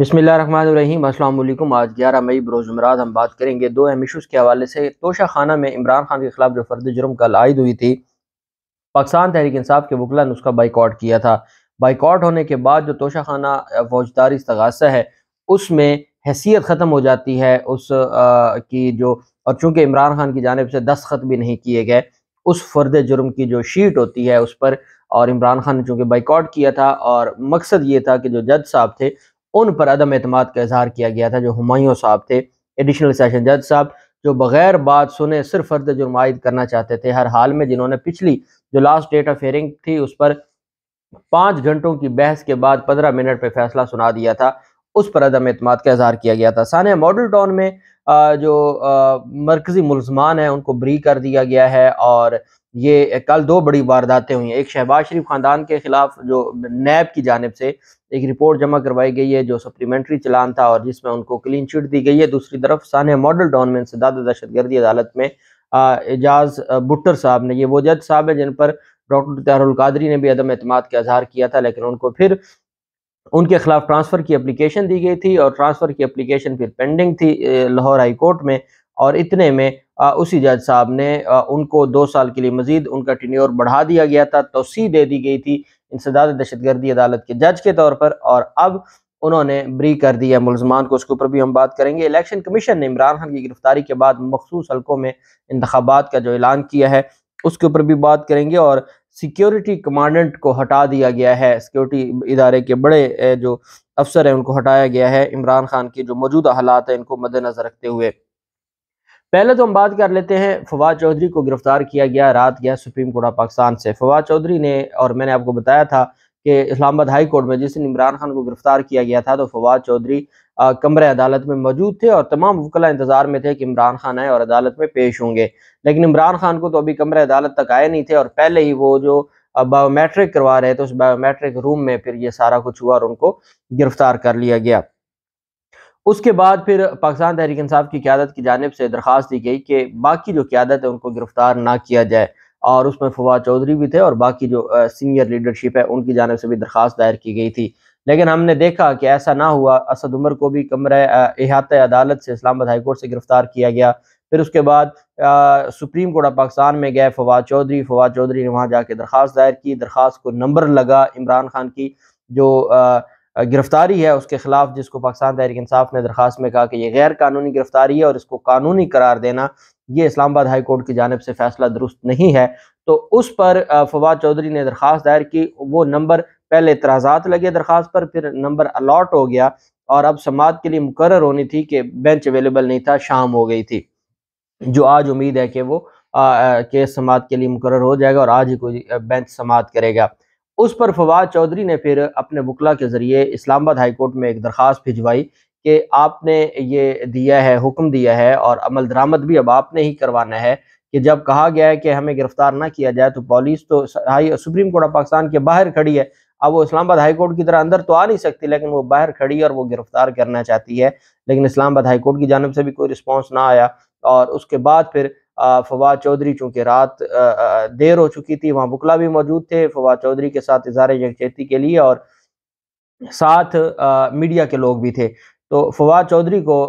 बसमिलीम अल्लाम आज 11 मई बरोज़ हम बात करेंगे दो अहम इशूज़ के हवाले से तोशा खाना में इमरान खान के खिलाफ जो फर्द जुर्म कल आयद हुई थी पाकिस्तान तहरीक इंसाफ के वकला ने उसका बाइकआउट किया था बाइकआउट होने के बाद जो तोशा खाना फौजदारी तगासा है उसमें हैसियत ख़त्म हो जाती है उस आ, की जो और चूँकि इमरान खान की जानब से दस्तखत भी नहीं किए गए उस फर्द जुर्म की जो शीट होती है उस पर और इमरान खान ने चूँकि बाइकआउट किया था और मकसद ये था कि जो जज साहब थे उन पर अदम अतमाद का इजहार किया गया था जो हमायों साहब थे एडिशनल सेशन जज साहब जो बगैर बात सुने सिर्फ फर्द जुर्माद करना चाहते थे हर हाल में जिन्होंने पिछली जो लास्ट डेट ऑफ हेयरिंग थी उस पर पाँच घंटों की बहस के बाद पंद्रह मिनट पर फैसला सुना दिया था उस पर अदम अतमाद का इजहार किया गया था सान्या मॉडल टाउन में जो मरकज़ी मुलजमान हैं उनको ब्री कर दिया गया है और ये कल दो बड़ी वारदातें हुई हैं एक शहबाज शरीफ ख़ानदान के ख़िलाफ़ जो नैब की जानब से एक रिपोर्ट जमा करवाई गई है जो सप्लीमेंट्री चलान था और जिसमें उनको क्लीन चिट दी गई है दूसरी तरफ सान्ह मॉडल डॉन में दहशत गर्दी अदालत में एजाज भुट्टर साहब ने ये वो जज साहब हैं जिन पर डॉक्टर तहरुल कादरी ने भी अदम अतमाद का इजहार किया था लेकिन उनको फिर उनके खिलाफ ट्रांसफ़र की अप्लीकेशन दी गई थी और ट्रांसफ़र की अप्लीकेशन फिर पेंडिंग थी लाहौर हाई कोर्ट में और इतने में उसी जज साहब ने उनको दो साल के लिए मजीद उनका टिन्योर बढ़ा दिया गया था तोसी दे दी गई थी इंसदाद दहशतगर्दी अदालत के जज के तौर पर और अब उन्होंने ब्री कर दिया मुलजमान को उसके ऊपर भी हम बात करेंगे इलेक्शन कमीशन ने इमरान खान की गिरफ्तारी के बाद मखसूस हल्कों में इंतबात का जो ऐलान किया है उसके ऊपर भी बात करेंगे और सिक्योरिटी कमांडेंट को हटा दिया गया है सिक्योरिटी इदारे के बड़े जो अफसर हैं उनको हटाया गया है इमरान खान की जो मौजूदा हालात हैं इनको मद्देनजर रखते हुए पहले तो हम बात कर लेते हैं फवाद चौधरी को गिरफ्तार किया गया रात गया सुप्रीम कोर्ट ऑफ पाकिस्तान से फवाद चौधरी ने और मैंने आपको बताया था कि इस्लामाबाद हाई कोर्ट में जिस दिन इमरान खान को गिरफ्तार किया गया था तो फवाद चौधरी कमरे अदालत में मौजूद थे और तमाम वकला इंतज़ार में थे कि इमरान खान आए और अदालत में पेश होंगे लेकिन इमरान खान को तो अभी कमरे अदालत तक आए नहीं थे और पहले ही वो जो बायोमेट्रिक करवा रहे थे उस बायोमेट्रिक रूम में फिर ये सारा कुछ हुआ और उनको गिरफ्तार कर लिया गया उसके बाद फिर पाकिस्तान तहरीक इंसाफ की क्यादत की जानब से दरख्वास्त दी गई कि बाकी जो क्यादत है उनको गिरफ्तार ना किया जाए और उसमें फवाद चौधरी भी थे और बाकी जो सीनियर लीडरशिप है उनकी जानब से भी दरख्वास्त दायर की गई थी लेकिन हमने देखा कि ऐसा ना हुआ असद उमर को भी कमर अहात अदालत से इस्लामाबाद हाईकोर्ट से गिरफ्तार किया गया फिर उसके बाद आ, सुप्रीम कोर्ट ऑफ पाकिस्तान में गए फवाद चौधरी फवाद चौधरी ने वहाँ जाके दरख्वास्त दायर की दरख्वास्त को नंबर लगा इमरान खान की जो आ, गिरफ्तारी है उसके खिलाफ जिसको पाकिस्तान तहरीक इंसाफ ने दरख्वास्त में कहा कि यह गैर कानूनी गिरफ्तारी है और इसको कानूनी करार देना ये इस्लामाबाद हाई कोर्ट की जानब से फैसला दुरुस्त नहीं है तो उस पर फवाद चौधरी ने दरख्वास्त दायर की वो नंबर पहले इतराजात लगे दरख्वास्त पर फिर नंबर अलाट हो गया और अब समात के लिए मुकर होनी थी कि बेंच अवेलेबल नहीं था शाम हो गई थी जो आज उम्मीद है कि वो केस समात के लिए मुकर हो जाएगा और आज ही कोई बेंच समात करेगा उस पर फवाद चौधरी ने फिर अपने वकला के ज़रिए इस्लामाबाद हाई कोर्ट में एक दरख्वास्त भिजवाई कि आपने ये दिया है हुक्म दिया है और अमल दरामद भी अब आपने ही करवाना है कि जब कहा गया है कि हमें गिरफ्तार ना किया जाए तो पुलिस तो high supreme court of Pakistan के बाहर खड़ी है अब वो इस्लामाबाद हाईकोर्ट की तरह अंदर तो आ नहीं सकती लेकिन वो बाहर खड़ी है और वो गिरफ्तार करना चाहती है लेकिन इस्लामाबाद हाईकोर्ट की जानब से भी कोई रिस्पॉन्स ना आया और उसके बाद फिर फवाद चौधरी चूंकि रात देर हो चुकी थी वहाँ बुकला भी मौजूद थे फवाद चौधरी के साथ इजहार यकचेती के लिए और साथ मीडिया के लोग भी थे तो फवाद चौधरी को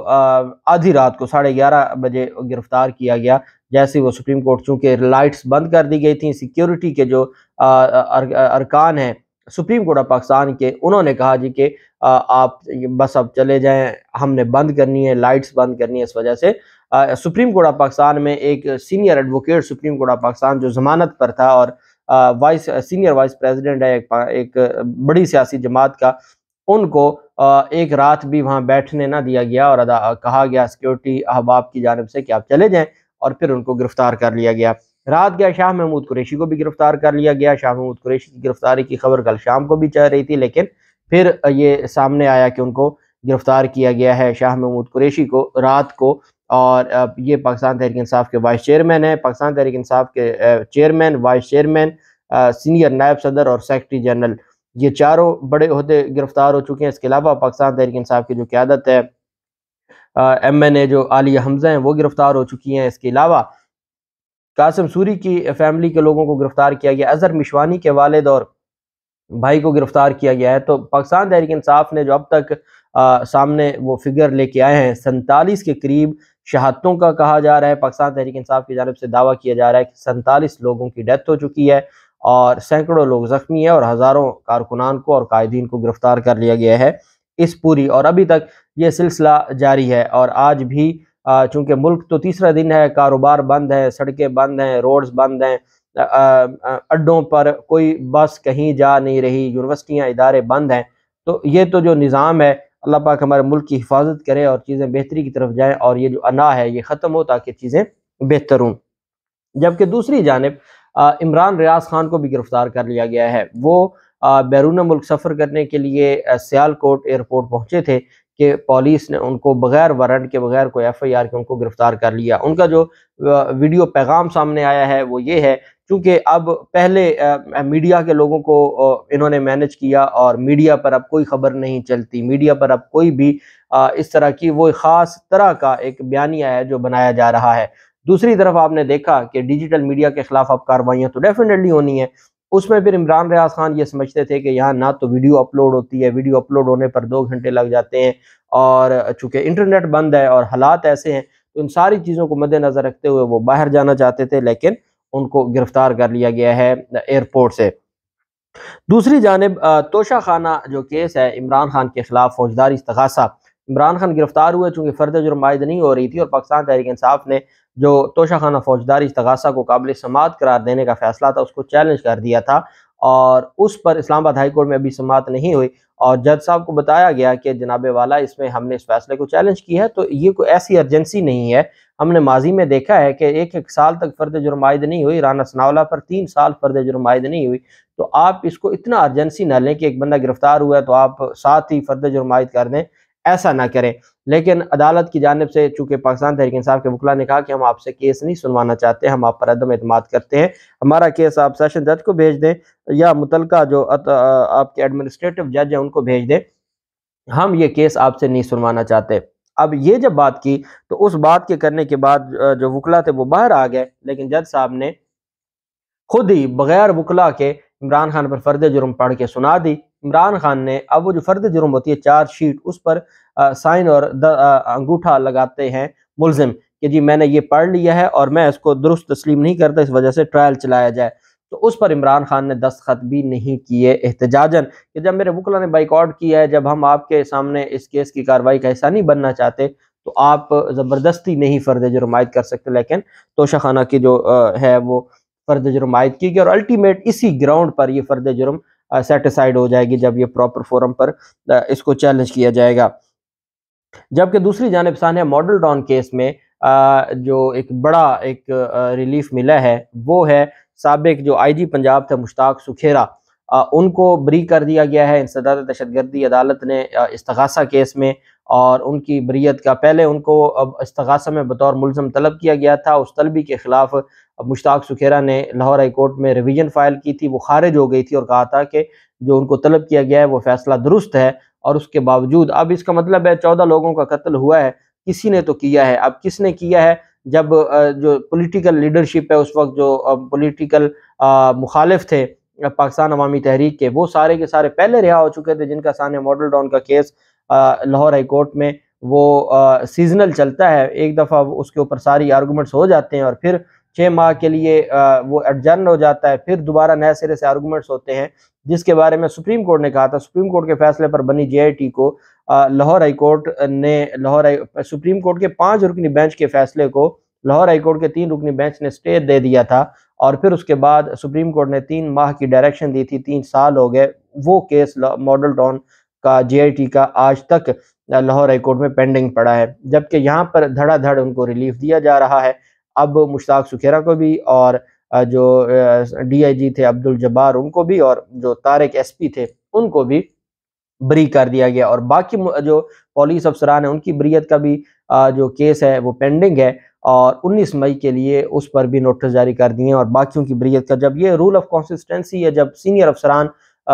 आधी रात को साढ़े ग्यारह बजे गिरफ्तार किया गया जैसे वो सुप्रीम कोर्ट चूंकि लाइट्स बंद कर दी गई थी सिक्योरिटी के जो अरकान हैं सुप्रीम कोर्ट ऑफ पाकिस्तान के उन्होंने कहा जी कि आप बस अब चले जाएं हमने बंद करनी है लाइट्स बंद करनी है इस वजह से आ, सुप्रीम कोर्ट ऑफ पाकिस्तान में एक senior advocate supreme court of Pakistan जो जमानत पर था और वाइस सीनियर वाइस प्रेसिडेंट है एक, एक बड़ी सियासी जमात का उनको एक रात भी वहाँ बैठने ना दिया गया और कहा गया सिक्योरिटी अहबाब की जानब से कि आप चले जाएँ और फिर उनको गिरफ्तार कर लिया गया रात गया शाह महमूद कुरेशी को भी गिरफ्तार कर लिया गया शाह महमूद कुरेशी की गिरफ्तारी की खबर कल शाम को भी चल रही थी लेकिन फिर ये सामने आया कि उनको गिरफ्तार किया गया है शाह महमूद कुरेशी को रात को और ये पाकिस्तान तहरीक इंसाफ के वाइस चेयरमैन है पाकिस्तान तहरीक इंसाफ के चेयरमैन वाइस चेयरमैन सीनियर नायब सदर और सेक्रटरी जनरल ये चारों बड़े अहदे गिरफ्तार हो चुके हैं इसके अलावा पाकिस्तान तहरीक इंसाफ की जो क्यादत है एम एन ए जो आलिया हमजा हैं वो गिरफ्तार हो चुकी हैं इसके अलावा कासिम सूरी की फैमिली के लोगों को गिरफ्तार किया गया अजहर मिशवानी के वालद और भाई को गिरफ्तार किया गया है तो पाकिस्तान तहरीक इंसाफ ने जो अब तक आ, सामने वो फिगर लेके आए हैं सैतालीस के करीब शहादतों का कहा जा रहा है पाकिस्तान तहरीक इंसाफ की जानब से दावा किया जा रहा है कि सैंतालीस लोगों की डेथ हो चुकी है और सैकड़ों लोग जख्मी है और हज़ारों कारकुनान को और कायदीन को गिरफ्तार कर लिया गया है इस पूरी और अभी तक ये सिलसिला जारी है और आज भी चूँकि मुल्क तो तीसरा दिन है कारोबार बंद है सड़कें बंद हैं रोड्स बंद हैं अड्डों पर कोई बस कहीं जा नहीं रही यूनिवर्सिटियाँ इदारे बंद हैं तो ये तो जो निज़ाम है अल्लाह पाक हमारे मुल्क की हिफाजत करे और चीज़ें बेहतरी की तरफ जाएँ और ये जो अना है ये ख़त्म हो ताकि चीज़ें बेहतर हों जबकि दूसरी जानब इमरान रियाज खान को भी गिरफ़्तार कर लिया गया है वो बैरून मुल्क सफ़र करने के लिए सियालकोट एयरपोर्ट पहुँचे थे कि पुलिस ने उनको बगैर वारंट के बगैर कोई एफ आई आर के उनको गिरफ्तार कर लिया उनका जो वीडियो पैगाम सामने आया है वो ये है क्योंकि अब पहले मीडिया के लोगों को इन्होंने मैनेज किया और मीडिया पर अब कोई खबर नहीं चलती मीडिया पर अब कोई भी इस तरह की वो ख़ास तरह का एक बयानिया है जो बनाया जा रहा है दूसरी तरफ आपने देखा कि डिजिटल मीडिया के खिलाफ अब कार्रवाइयाँ तो डेफिनेटली होनी है उसमें फिर इमरान रियाज खान ये समझते थे कि यहाँ ना तो वीडियो अपलोड होती है वीडियो अपलोड होने पर दो घंटे लग जाते हैं और चूँकि इंटरनेट बंद है और हालात ऐसे हैं तो इन सारी चीज़ों को मद्देनज़र रखते हुए वो बाहर जाना चाहते थे लेकिन उनको गिरफ्तार कर लिया गया है एयरपोर्ट से दूसरी जानब तोशा खाना जो केस है इमरान खान के खिलाफ फौजदारी इस्तगासा इमरान खान गिरफ्तार हुए चूँकि फर्द जुर्म आयद नहीं हो रही थी और पाकिस्तान तहरीक इंसाफ ने जो तोशा खाना फौजदारी तगासा को काबिल समात करार देने का फैसला था उसको चैलेंज कर दिया था और उस पर इस्लामाबाद हाई कोर्ट में अभी समात नहीं हुई और जज साहब को बताया गया कि जनाब वाला इसमें हमने इस फैसले को चैलेंज किया है तो ये कोई ऐसी अर्जेंसी नहीं है हमने माजी में देखा है कि एक एक साल तक फर्द जुर्माद नहीं हुई राना सनावला पर तीन साल फर्द जुर्मायद नहीं हुई तो आप इसको इतना अर्जेंसी ना लें कि एक बंदा गिरफ्तार हुआ है तो आप साथ ही फर्द जुर्मायद कर दें ऐसा ना करें लेकिन अदालत की जानब से चूंकि पाकिस्तान तहरीक इंसाफ के वकला ने कहा कि हम आपसे केस नहीं सुनवाना चाहते हम आप पर अदम अतमाद करते हैं हमारा केस आप सेशन जज को भेज दें या मुतल जो आपके एडमिनिस्ट्रेटिव जज हैं उनको भेज दें हम ये केस आपसे नहीं सुनवाना चाहते अब ये जब बात की तो उस बात के करने के बाद जो वकला थे वो बाहर आ गए लेकिन जज साहब ने खुद ही बगैर वकला के इमरान खान पर फर्द जुर्म पढ़ के सुना दी इमरान खान ने अब वो जो फर्द जुर्म होती है शीट उस पर आ, साइन और अंगूठा लगाते हैं मुलजिम कि जी मैंने ये पढ़ लिया है और मैं इसको दुरुस्त तस्लीम नहीं करता इस वजह से ट्रायल चलाया जाए तो उस पर इमरान खान ने दस्तखत भी नहीं किए एहतजाजन कि जब मेरे वकला ने बाइकआउट किया है जब हम आपके सामने इस केस की कार्रवाई का हिस्सा नहीं बनना चाहते तो आप ज़बरदस्ती नहीं फ़र्द जुर्मायद कर सकते लेकिन तोशा खाना की जो है वो फ़र्द जुर्मायद की गई और अल्टीमेट इसी ग्राउंड पर ये फ़र्द जुर्म सेटिसाइड हो जाएगी जब ये प्रॉपर फोरम पर इसको चैलेंज किया जाएगा जबकि दूसरी जानब है मॉडल डाउन केस में जो एक बड़ा एक रिलीफ मिला है वो है सबक जो आईजी पंजाब थे मुश्ताक सुखेरा उनको बरी कर दिया गया है दहशत दहशतगर्दी अदालत ने इसतगासा केस में और उनकी बरीत का पहले उनको अब इसतगासा में बतौर मुलम तलब किया गया था उस तलबी के ख़िलाफ़ मुश्ताक सुखेरा ने लाहौर हाई कोर्ट में रिवीजन फाइल की थी वो खारिज हो गई थी और कहा था कि जो उनको तलब किया गया है वो फ़ैसला दुरुस्त है और उसके बावजूद अब इसका मतलब है चौदह लोगों का कत्ल हुआ है किसी ने तो किया है अब किसने किया है जब जो पॉलिटिकल लीडरशिप है उस वक्त जो पॉलिटिकल मुखालिफ थे पाकिस्तान अवामी तहरीक के वो सारे के सारे पहले रिहा हो चुके थे जिनका सान मॉडल डाउन का केस लाहौर हाई कोर्ट में वो सीजनल चलता है एक दफ़ा उसके ऊपर सारी आर्गूमेंट्स हो जाते हैं और फिर छः माह के लिए आ, वो एडजर्न हो जाता है फिर दोबारा नए सिरे से आर्गूमेंट्स होते हैं जिसके बारे में सुप्रीम कोर्ट ने कहा था सुप्रीम कोर्ट के फैसले पर बनी जे को लाहौर हाई कोर्ट ने लाहौर सुप्रीम कोर्ट के पांच रुकनी बेंच के फैसले को लाहौर हाईकोर्ट के तीन रुकनी बेंच ने स्टे दे दिया था और फिर उसके बाद सुप्रीम कोर्ट ने तीन माह की डायरेक्शन दी थी तीन साल हो गए वो केस मॉडल टाउन का जीआईटी का आज तक लाहौर हाईकोर्ट में पेंडिंग पड़ा है जबकि यहाँ पर धड़ाधड़ उनको रिलीफ दिया जा रहा है अब मुश्ताक सुखेरा को भी और जो डी थे अब्दुल जब्बार उनको भी और जो तारक एस थे उनको भी ब्री कर दिया गया और बाकी जो पुलिस अफसरान है उनकी ब्रियत का भी जो केस है वो पेंडिंग है और 19 मई के लिए उस पर भी नोटिस जारी कर दिए और बाकियों की ब्रियत का जब ये रूल ऑफ कॉन्सिस्टेंसी या जब सीनियर अफसरान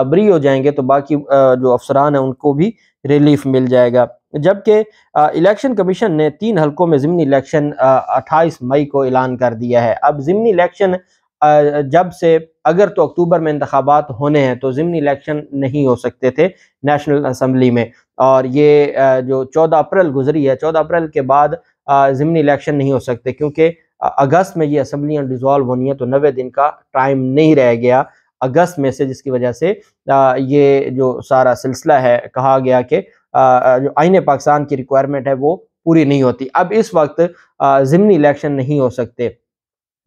ब्री हो जाएंगे तो बाकी जो अफसरान हैं उनको भी रिलीफ मिल जाएगा जबकि इलेक्शन कमीशन ने तीन हलकों में ज़मनी इलेक्शन अट्ठाईस मई को ऐलान कर दिया है अब ज़मनी इलेक्शन जब से अगर तो अक्टूबर में इंतबात होने हैं तो ज़मनी इलेक्शन नहीं हो सकते थे नेशनल असम्बली में और ये जो चौदह अप्रैल गुजरी है चौदह अप्रैल के बाद ज़मनी इलेक्शन नहीं हो सकते क्योंकि अगस्त में ये असम्बलियाँ डिज़ोल्व होनी है तो नबे दिन का टाइम नहीं रह गया अगस्त में से जिसकी वजह से ये जो सारा सिलसिला है कहा गया कि जो आइन पाकिस्तान की रिक्वायरमेंट है वो पूरी नहीं होती अब इस वक्त ज़मनी इलेक्शन नहीं हो सकते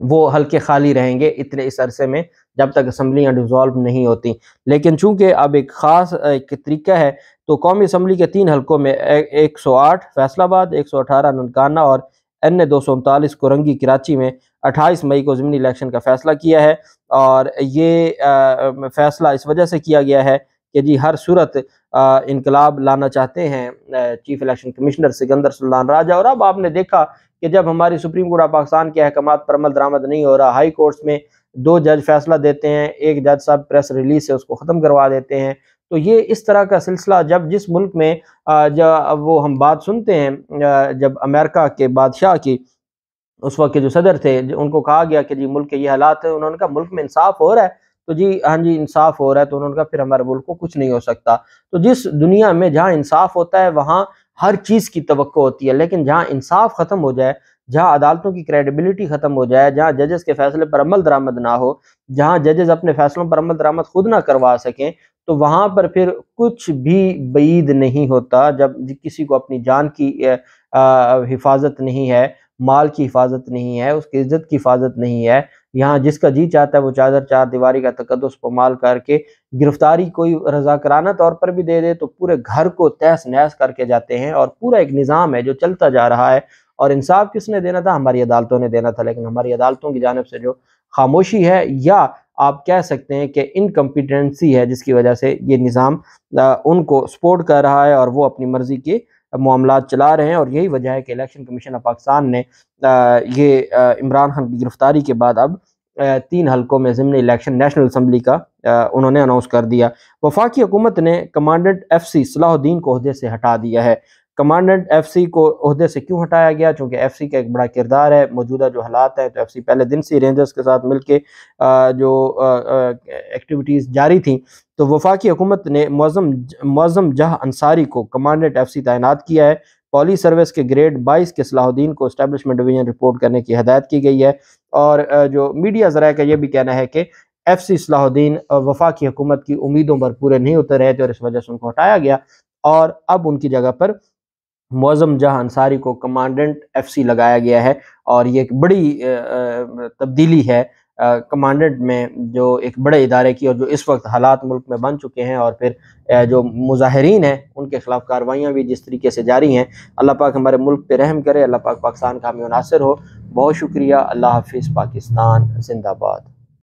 वो हल्के खाली रहेंगे इतने इस अरसे में जब तक असम्बलियाँ डिजॉल्व नहीं होती लेकिन चूंकि अब एक ख़ास एक तरीका है तो कौमी असम्बली के तीन हल्कों में एक सौ आठ फैसलाबाद एक सौ अठारह ननकाना और एन ए दो सौ उनतालीस रंगी कराची में अट्ठाईस मई को ज़मनी इलेक्शन का फ़ैसला किया है और ये फैसला इस वजह से किया गया है कि जी हर सूरत इनकलाब लाना चाहते हैं chief election commissioner Sikandar Sultan Raja और अब आपने देखा कि जब हमारी सुप्रीम कोर्ट ऑफ पाकिस्तान के अहकाम पर अमल दरामद नहीं हो रहा हाई कोर्ट्स में दो जज फैसला देते हैं एक जज साहब प्रेस रिलीज से उसको ख़त्म करवा देते हैं तो ये इस तरह का सिलसिला जब जिस मुल्क में जब वो हम बात सुनते हैं जब अमेरिका के बादशाह की उस वक्त के जो सदर थे उनको कहा गया कि जी मुल्क के ये हालात हैं उन्होंने कहा मुल्क में इंसाफ हो रहा है तो जी हाँ जी इंसाफ हो रहा है तो उन्होंने कहा फिर हमारे मुल्क को कुछ नहीं हो सकता तो जिस दुनिया में जहाँ इंसाफ होता है वहाँ हर चीज़ की तो होती है लेकिन जहाँ इंसाफ ख़त्म हो जाए जहाँ अदालतों की क्रेडिबिलिटी ख़त्म हो जाए जहाँ जजेस के फैसले पर अमल दरामद ना हो जहाँ जजेस अपने फैसलों पर अमल दरामद खुद ना करवा सकें तो वहाँ पर फिर कुछ भी बीद नहीं होता जब किसी को अपनी जान की हिफाजत नहीं है माल की हिफाजत नहीं है उसकी इज्जत की हिफाजत नहीं है यहाँ जिसका जी चाहता है वो चादर चार दीवारी का तकदस पमाल करके गिरफ्तारी कोई रजाकराना तौर पर भी दे दे तो पूरे घर को तहस नहस करके जाते हैं और पूरा एक निज़ाम है जो चलता जा रहा है और इंसाफ किसने देना था हमारी अदालतों ने देना था लेकिन हमारी अदालतों की जानब से जो खामोशी है या आप कह सकते हैं कि इनकम्पिटेंसी है जिसकी वजह से ये निज़ाम उनको सपोर्ट कर रहा है और वो अपनी मर्ज़ी के मामला चला रहे हैं और यही वजह है कि इलेक्शन कमीशन ऑफ पाकिस्तान ने ये इमरान खान की गिरफ्तारी के बाद अब तीन हलकों में ज़मन इलेक्शन नेशनल असम्बली का उन्होंने अनाउंस कर दिया वफाकी हुकूमत ने कमांडेंट एफ सी सलाहुद्दीन को अहदे से हटा दिया है कमांडेंट एफ सी को अहदे से क्यों हटाया गया चूँकि एफ सी का एक बड़ा किरदार है मौजूदा जो हालात है तो एफ सी पहले दिन से रेंजर्स के साथ मिलकर जो एक्टिविटीज़ जारी थी तो वफाकी हुकूमत ने मौज़म मौज़म जहा अंसारी को कमांडेंट एफ सी तैनात किया है पॉली सर्विस के ग्रेड 22 के सलाहुद्दीन को इस्टेबलिशमेंट डिवीजन रिपोर्ट करने की हदायत की गई है और जो मीडिया जरा का यह भी कहना है कि एफ सी सलाहुद्दीन वफाकी हुकूमत की उम्मीदों पर पूरे नहीं उतर रहे थे और इस वजह से उनको हटाया गया और अब उनकी जगह पर मौजम जहां अंसारी को कमांडेंट एफ सी लगाया गया है और ये एक बड़ी तब्दीली है कमांडेंट में जो एक बड़े इदारे की और जो इस वक्त हालात मुल्क में बन चुके हैं और फिर जो मुजाहरीन हैं उनके खिलाफ कार्रवाइयाँ भी जिस तरीके से जारी हैं अल्लाह पाक हमारे मुल्क पर रहम करे अल्लाह पाक पाकिस्तान का हमें मुनासर हो बहुत शुक्रिया अल्लाह हाफिज़ पाकिस्तान जिंदाबाद